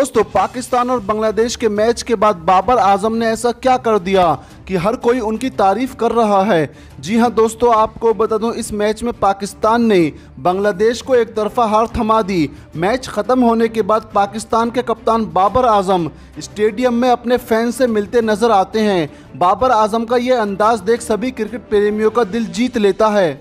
दोस्तों पाकिस्तान और बांग्लादेश के मैच के बाद बाबर आजम ने ऐसा क्या कर दिया कि हर कोई उनकी तारीफ कर रहा है जी हां दोस्तों आपको बता दूं इस मैच में पाकिस्तान ने बांग्लादेश को एक तरफा हार थमा दी मैच ख़त्म होने के बाद पाकिस्तान के कप्तान बाबर आजम स्टेडियम में अपने फैन से मिलते नजर आते हैं बाबर आजम का यह अंदाज देख सभी क्रिकेट प्रेमियों का दिल जीत लेता है